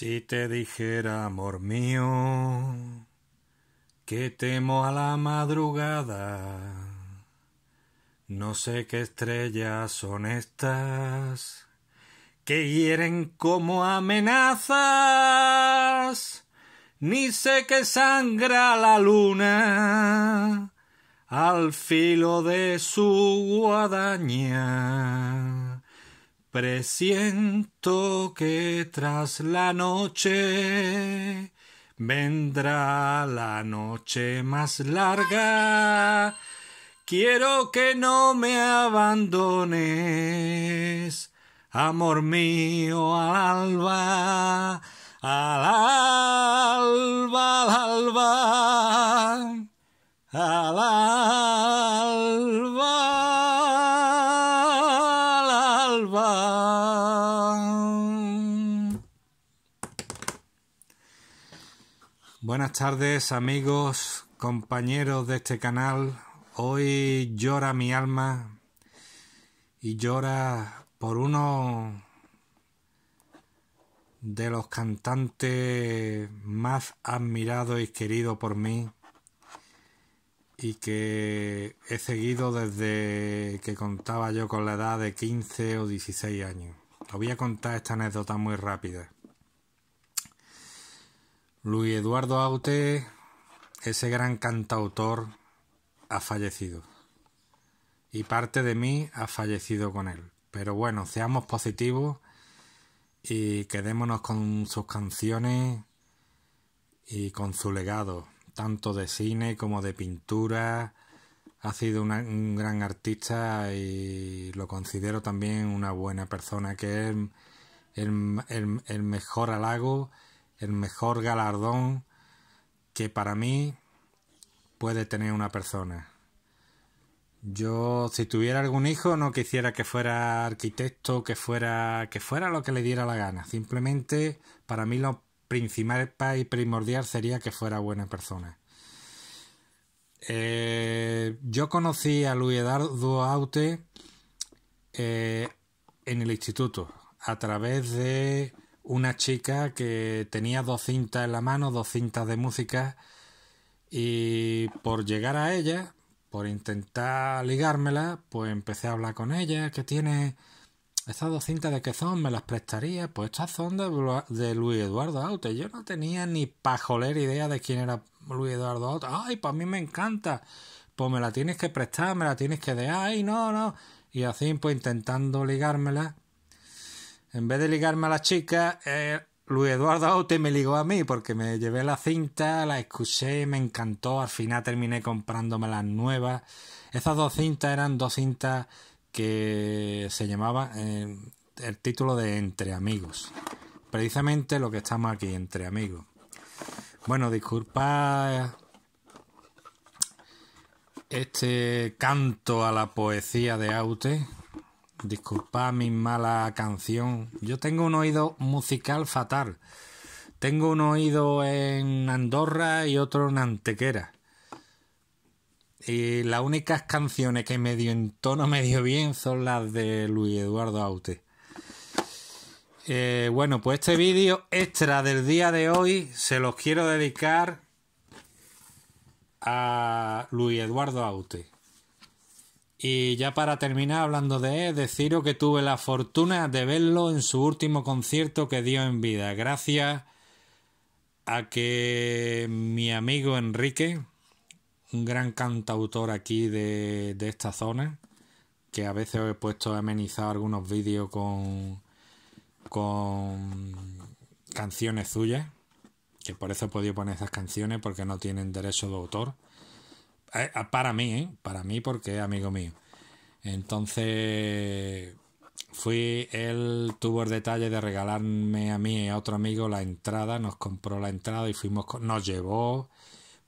Si te dijera, amor mío, que temo a la madrugada, no sé qué estrellas son estas que hieren como amenazas, ni sé qué sangra la luna al filo de su guadaña Presiento que tras la noche vendrá la noche más larga. Quiero que no me abandones, amor mío, al alba, al alba, alba, alba. Buenas tardes amigos, compañeros de este canal. Hoy llora mi alma y llora por uno de los cantantes más admirados y queridos por mí y que he seguido desde que contaba yo con la edad de 15 o 16 años. Os voy a contar esta anécdota muy rápida. Luis Eduardo Aute, ese gran cantautor, ha fallecido. Y parte de mí ha fallecido con él. Pero bueno, seamos positivos y quedémonos con sus canciones y con su legado, tanto de cine como de pintura. Ha sido un gran artista y lo considero también una buena persona, que es el, el mejor halago el mejor galardón que para mí puede tener una persona. Yo, si tuviera algún hijo, no quisiera que fuera arquitecto, que fuera, que fuera lo que le diera la gana. Simplemente, para mí lo principal y primordial sería que fuera buena persona. Eh, yo conocí a Luis Eduardo Aute eh, en el instituto, a través de una chica que tenía dos cintas en la mano, dos cintas de música, y por llegar a ella, por intentar ligármela, pues empecé a hablar con ella, que tiene estas dos cintas de qué son, me las prestaría, pues estas son de, Luis Eduardo Aute. Yo no tenía ni pajoler idea de quién era Luis Eduardo Aute. Ay, pues a mí me encanta. Pues me la tienes que prestar, me la tienes que de ay, no, no. Y así pues intentando ligármela en vez de ligarme a la chica, eh, Luis Eduardo Aute me ligó a mí porque me llevé la cinta, la escuché, me encantó, al final terminé comprándome las nuevas. Esas dos cintas eran dos cintas que se llamaban, eh, el título de Entre Amigos. Precisamente lo que estamos aquí, Entre Amigos. Bueno, disculpa este canto a la poesía de Aute, Disculpad mi mala canción. Yo tengo un oído musical fatal. Tengo un oído en Andorra y otro en Antequera. Y las únicas canciones que medio en tono medio bien son las de Luis Eduardo Aute. Eh, bueno, pues este vídeo extra del día de hoy se los quiero dedicar a Luis Eduardo Aute. Y ya para terminar hablando de él, e, deciros que tuve la fortuna de verlo en su último concierto que dio en vida, gracias a que mi amigo Enrique, un gran cantautor aquí de, esta zona, que a veces he puesto a algunos vídeos con, con canciones suyas, que por eso he podido poner esas canciones porque no tienen derecho de autor eh, para mí, ¿eh? para mí porque es amigo mío. Entonces fui, él tuvo el detalle de regalarme a mí y a otro amigo la entrada, nos compró la entrada y fuimos, nos llevó,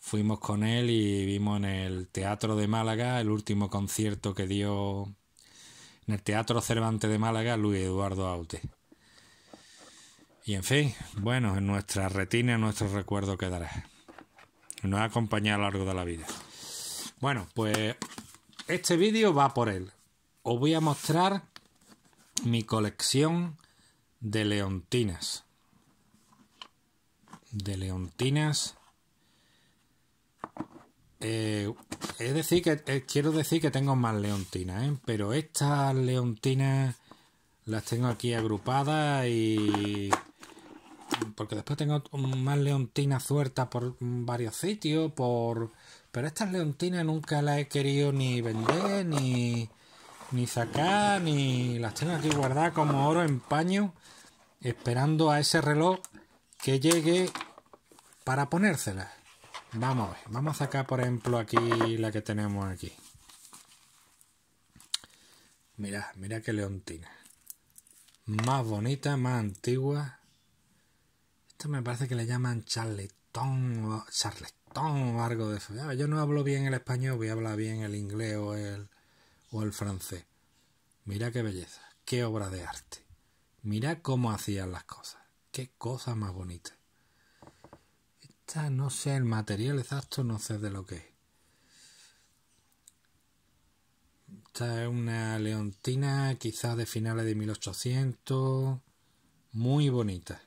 fuimos con él y vimos en el Teatro de Málaga el último concierto que dio en el Teatro Cervantes de Málaga Luis Eduardo Aute. Y en fin, bueno, en nuestra retina, en recuerdo quedará. Nos acompañado a lo largo de la vida. Bueno, pues este vídeo va por él. Os voy a mostrar mi colección de leontinas. De leontinas. Eh, es decir, que eh, quiero decir que tengo más leontinas, ¿eh? pero estas leontinas las tengo aquí agrupadas y. Porque después tengo más leontinas sueltas por varios sitios, por pero estas leontinas nunca las he querido ni vender, ni, sacar, ni las tengo aquí guardadas como oro en paño, esperando a ese reloj que llegue para ponérselas. Vamos a ver, vamos a sacar por ejemplo aquí la que tenemos aquí. Mira, mira qué leontina. Más bonita, más antigua. Esto me parece que le llaman charletón o charlet largo de eso. yo no hablo bien el español, voy a hablar bien el inglés o el, o el francés. Mira qué belleza, qué obra de arte. Mira cómo hacían las cosas. Qué cosa más bonita. Esta no sé el material exacto, no sé de lo que es. Esta es una leontina quizás de finales de 1800. Muy bonita.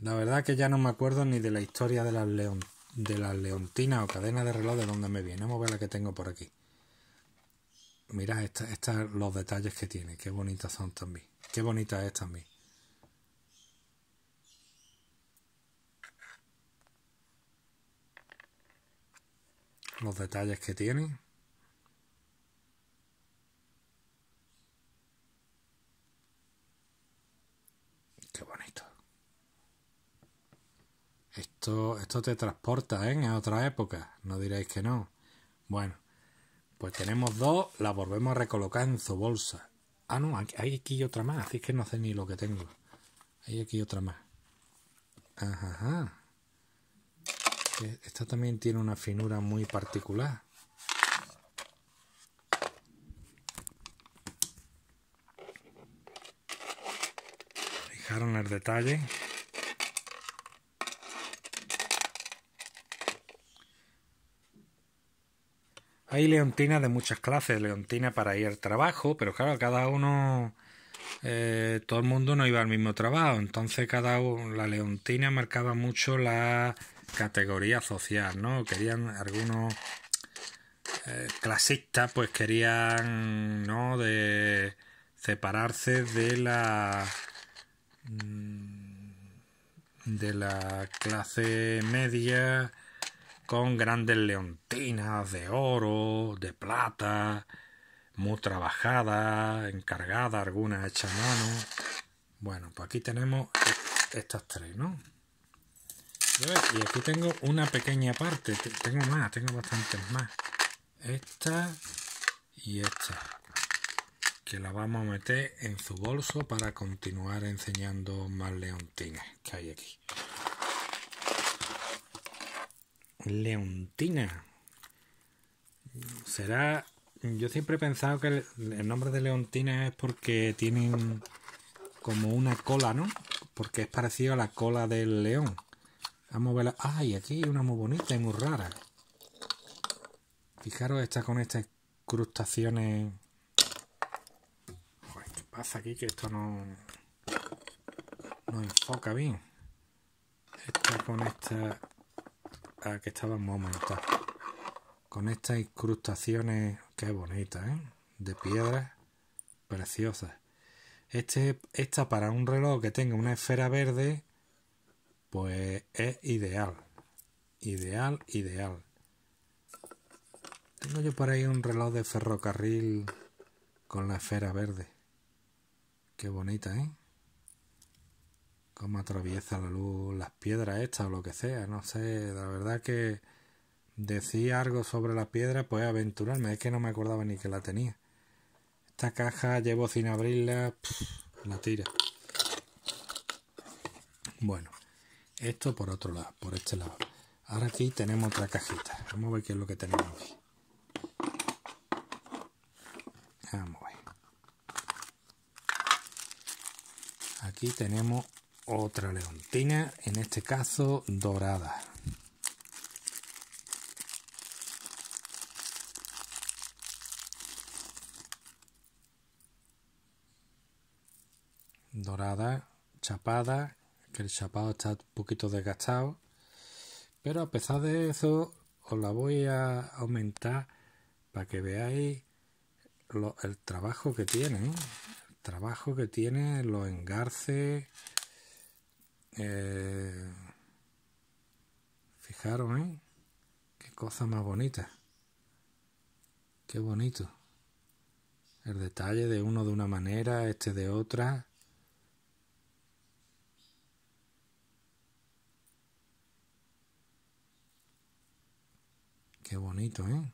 La verdad que ya no me acuerdo ni de la historia de las leontinas de la leontina o cadena de reloj de donde me viene. Vamos a ver la que tengo por aquí. Mirad Estos esta, los detalles que tiene. Qué bonitas son también. Qué bonita es también. Los detalles que tiene. Qué bonito. Esto, esto te transporta ¿eh? a otra época, no diréis que no. Bueno, pues tenemos dos, la volvemos a recolocar en su bolsa. Ah, no, hay aquí otra más, así que no sé ni lo que tengo. Hay aquí otra más. Ajá, e-, Esta también tiene una finura muy particular. Fijaron el detalle. Hay leontinas de muchas clases, leontinas para ir al trabajo, pero claro, cada uno, eh, todo el mundo no iba al mismo trabajo, entonces cada la leontina marcaba mucho la categoría social, ¿no? Querían algunos eh, clasistas, pues querían, ¿no? De separarse de la mm, de la clase media con grandes leontinas de oro, de plata, muy trabajada, encargada, alguna hecha a mano. Bueno, pues aquí tenemos estas tres, ¿no? Y aquí tengo una pequeña parte, tengo más, tengo bastantes más. Esta y esta, que la vamos a meter en su bolso para continuar enseñando más leontinas que hay aquí. Leontina. Será. Yo siempre he pensado que el nombre de Leontina es porque tienen como una cola, ¿no? Porque es parecido a la cola del león. Vamos a verla. ¡Ay! aquí hay una muy bonita y muy rara. Fijaros, está con estas crustaciones. ¿qué pasa aquí? Que esto no. No enfoca bien. Está con esta Ah, que muy montados. Con estas incrustaciones, qué bonitas, ¿eh? De piedras preciosas. Este, esta para un reloj que tenga una esfera verde, pues es ideal. Ideal, ideal. Tengo yo por ahí un reloj de ferrocarril con la esfera verde. Qué bonita, ¿eh? cómo atraviesa la luz las piedras estas o lo que sea, no sé, la verdad que Decía algo sobre la piedra, pues aventurarme, es que no me acordaba ni que la tenía. Esta caja llevo sin abrirla, la tira. Bueno, esto por otro lado, por este lado. Ahora aquí tenemos otra cajita. Vamos a ver qué es lo que tenemos aquí. Vamos a ver. Aquí tenemos otra leontina, en este caso dorada. Dorada, chapada, que el chapado está un poquito desgastado. Pero a pesar de eso, os la voy a aumentar para que veáis el trabajo que tiene. ¿eh? El trabajo que tiene, los engarces. Eh, fijaros fijaron, ¿eh? Qué cosa más bonita. Qué bonito. El detalle de uno de una manera, este de otra. Qué bonito, ¿eh?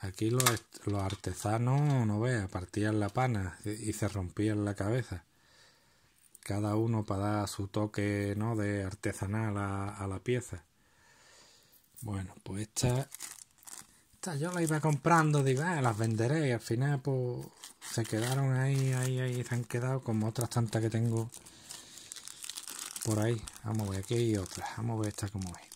Aquí los, los artesanos, no vea partían la pana y se rompían la cabeza cada uno para dar su toque ¿no? de artesanal a, la pieza. Bueno, pues esta, esta yo la iba comprando, digo, ah, las venderé al final pues se quedaron ahí, ahí, ahí, se han quedado como otras tantas que tengo por ahí. Vamos a ver, aquí hay otra, vamos a ver esta como es.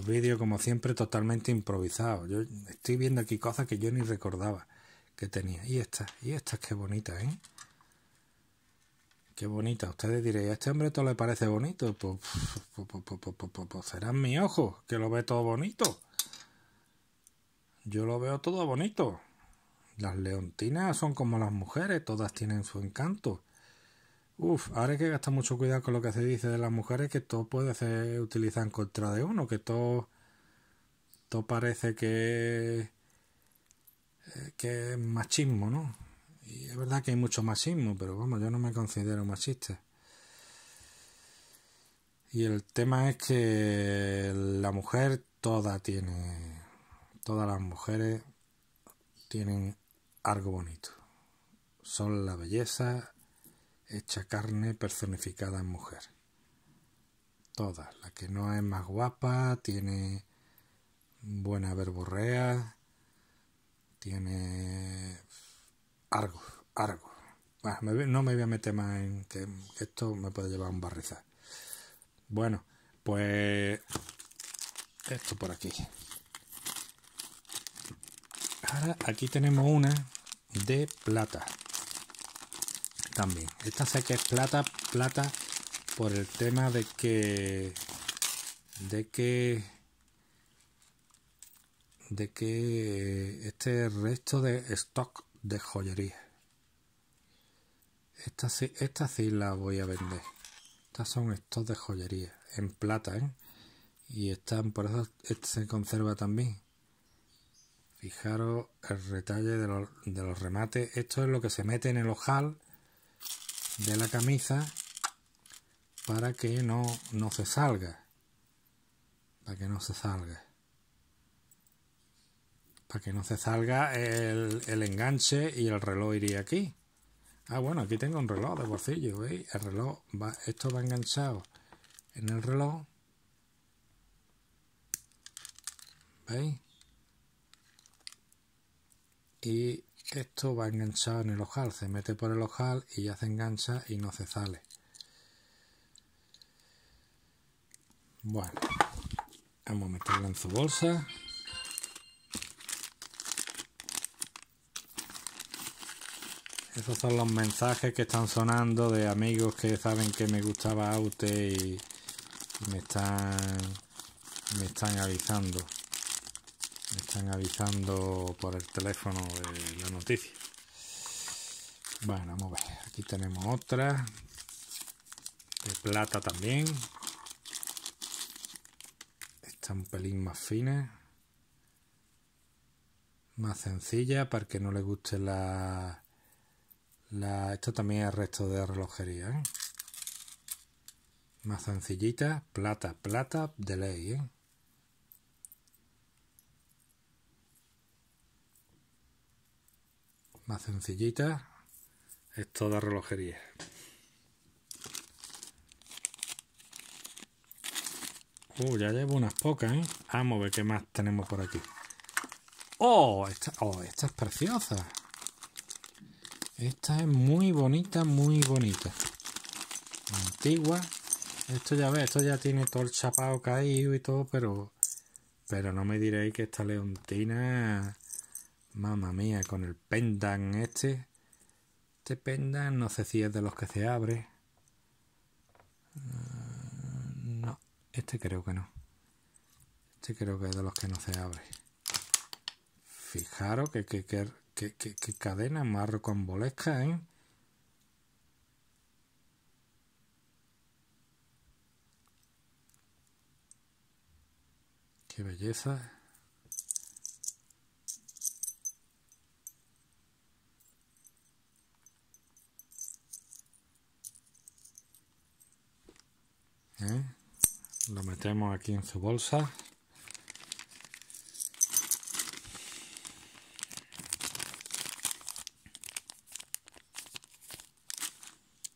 vídeos, como siempre, totalmente improvisados. Yo estoy viendo aquí cosas que yo ni recordaba que tenía. Y estas, y estas, qué bonitas, ¿eh? Qué bonita. Ustedes diréis, ¿a este hombre todo le parece bonito? Pues, pues, pues, pues, serán mis ojos, que lo ve todo bonito. Yo lo veo todo bonito. Las leontinas son como las mujeres, todas tienen su encanto. Uf, ahora hay que gastar mucho cuidado con lo que se dice de las mujeres, que todo puede ser utilizado en contra de uno, que todo, todo parece que, eh, que es machismo, ¿no? Y es verdad que hay mucho machismo, pero vamos, yo no me considero machista. Y el tema es que la mujer toda tiene, todas las mujeres tienen algo bonito. Son la belleza, hecha carne personificada en mujer. Todas. La que no es más guapa, tiene buena verborrea, tiene algo, algo. no me voy a meter más en que esto me puede llevar a un barrizar. Bueno, pues esto por aquí. Ahora aquí tenemos una de plata también. Esta sé que es plata, plata por el tema de que de que de que este resto de stock de joyería. Esta sí, esta sí la voy a vender. Estas son estos de joyería en plata, ¿eh? Y están por eso este se conserva también. Fijaros el retalle de los, de los remates. Esto es lo que se mete en el ojal de la camisa para que no, se salga para que no se salga para que no se salga el, enganche y el reloj iría aquí ah bueno aquí tengo un reloj de bolsillo ¿veis? el reloj va, esto va enganchado en el reloj ¿veis? y esto va a enganchar en el ojal, se mete por el ojal y ya se engancha y no se sale. Bueno, vamos a meterlo en su bolsa. Esos son los mensajes que están sonando de amigos que saben que me gustaba Aute y me están, me están avisando. Me están avisando por el teléfono de la noticia. Bueno, vamos a ver. Aquí tenemos otra. De plata también. Está un pelín más fina. Más sencilla para que no le guste la... la... Esto también es resto de relojería. ¿eh? Más sencillita. Plata, plata de ley. ¿eh? más sencillita, es toda relojería. Uh, ya llevo unas pocas, ¿eh? Vamos a ver qué más tenemos por aquí. ¡Oh! Esta, oh, esta es preciosa. Esta es muy bonita, muy bonita. Antigua. Esto ya ves, esto ya tiene todo el chapado caído y todo, pero... Pero no me diréis que esta leontina Mamma mía, con el pendan este. Este pendan no sé si es de los que se abre. Ah, no, este creo que no. Este creo que es de los que no se abre. Fijaros que, que, cadena más rocambolesca, ¿eh? Qué belleza. metemos aquí en su bolsa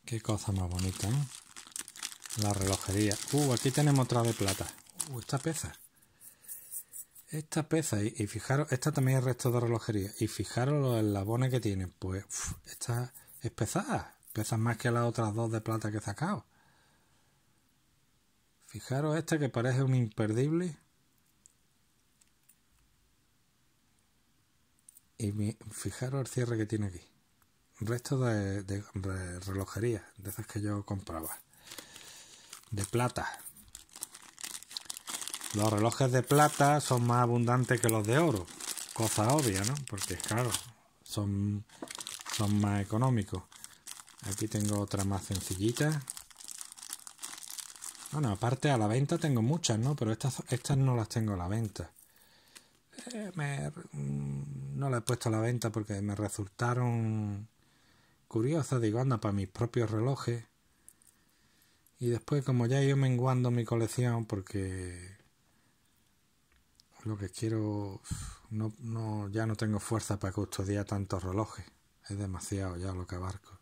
qué cosa más bonita ¿no? la relojería uh, aquí tenemos otra de plata uh, esta pesa esta pesa y, fijaros esta también es resto de relojería y fijaros los eslabones que tiene. pues esta es pesada pesa más que las otras dos de plata que he sacado Fijaros este que parece un imperdible. Y fijaros el cierre que tiene aquí. Resto de, relojería, de esas que yo compraba. De plata. Los relojes de plata son más abundantes que los de oro. Cosa obvia, ¿no? Porque claro, son, son más económicos. Aquí tengo otra más sencillita. Bueno, aparte a la venta tengo muchas, ¿no? Pero estas, estas no las tengo a la venta. Eh, mm, no las he puesto a la venta porque me resultaron curiosas, digo, anda, para mis propios relojes. Y después, como ya yo menguando mi colección, porque lo que quiero, ya no tengo fuerza para custodiar tantos relojes. Es demasiado ya lo que abarco.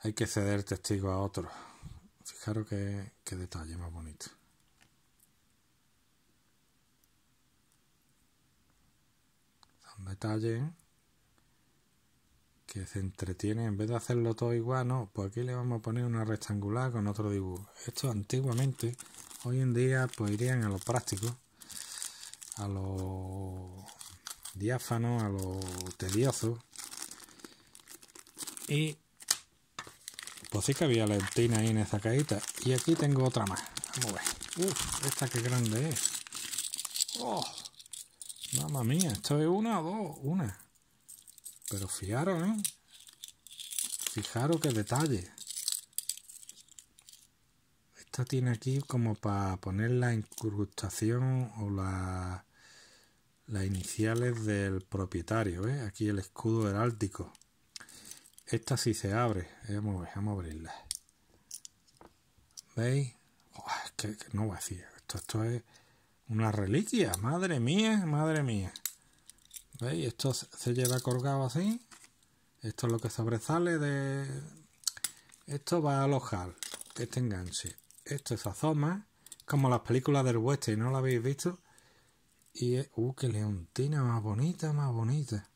Hay que ceder testigo a otro Fijaros que detalle más bonito. Son detalles que se entretiene, en vez de hacerlo todo igual, no, pues aquí le vamos a poner una rectangular con otro dibujo. Esto antiguamente, hoy en día, pues irían a lo práctico, a lo diáfano, a lo tedioso. Y pues sí que había lentina ahí en esa cajita. Y aquí tengo otra más. Vamos a ver. Uf, esta qué grande es. ¡Oh! ¡Mamá mía, esto es una, dos, una. Pero fijaros, ¿eh? Fijaros qué detalle. Esta tiene aquí como para poner la incrustación o las iniciales del propietario, ¿eh? Aquí el escudo heráldico. Esta sí se abre. Vamos, a abrirla. ¿Veis? es que, no vacía. Esto, esto es una reliquia. Madre mía, madre mía. ¿Veis? Esto se lleva colgado así. Esto es lo que sobresale de... Esto va a alojar este enganche. Esto es azoma. Como las películas del western, ¿no lo habéis visto? Y es... ¡Uh, qué leontina más bonita, más bonita!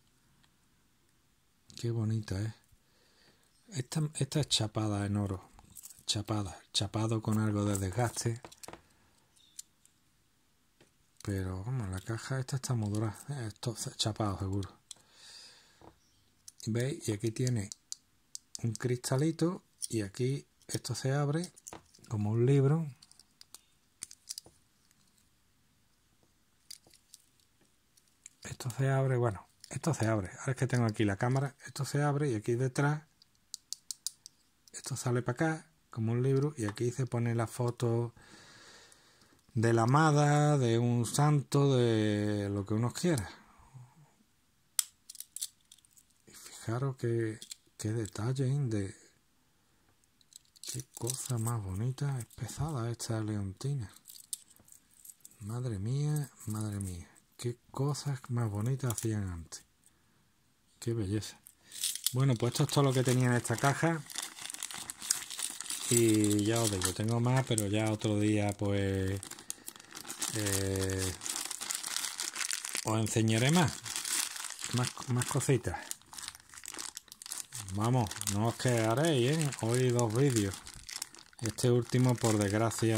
Qué bonita es. Esta, es chapada en oro. Chapada. Chapado con algo de desgaste. Pero vamos, la caja esta está muy dura. Esto es chapado seguro. ¿Veis? Y aquí tiene un cristalito. Y aquí esto se abre como un libro. Esto se abre, bueno, esto se abre. Ahora es que tengo aquí la cámara, esto se abre y aquí detrás esto sale para acá, como un libro, y aquí se pone la foto de la amada, de un santo, de lo que uno quiera. Y fijaros que, qué detalle de... Qué cosa más bonita, es pesada esta leontina. Madre mía, madre mía, qué cosas más bonitas hacían antes. Qué belleza. Bueno, pues esto es todo lo que tenía en esta caja. Y ya os digo, tengo más, pero ya otro día pues eh, os enseñaré más, más, cositas. Vamos, no os quedaréis, ¿eh? Hoy dos vídeos. Este último, por desgracia,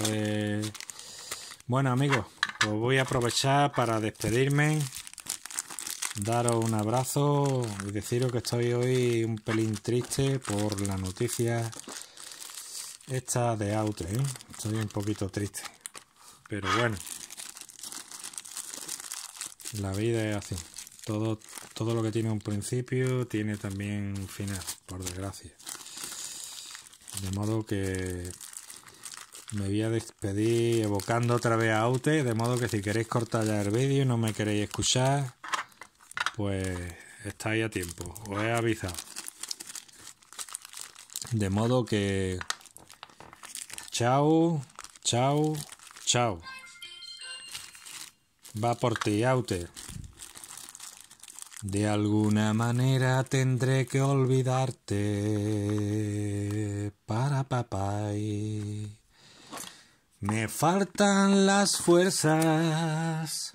Bueno, amigos, os voy a aprovechar para despedirme, daros un abrazo y deciros que estoy hoy un pelín triste por la noticia esta de Outre, ¿eh? estoy un poquito triste, pero bueno, la vida es así, todo, todo lo que tiene un principio tiene también un final, por desgracia. De modo que me voy a despedir evocando otra vez a Aute, de modo que si queréis cortar ya el vídeo y no me queréis escuchar, pues estáis a tiempo, os he avisado. De modo que Chao, chao, chao. Va por ti, Outer. De alguna manera tendré que olvidarte para papá. Me faltan las fuerzas.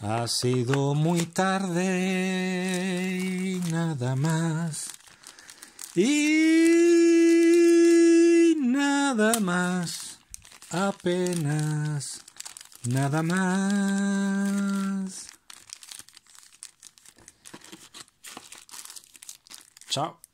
Ha sido muy tarde y nada más. Y nada más, apenas, nada más. Chao.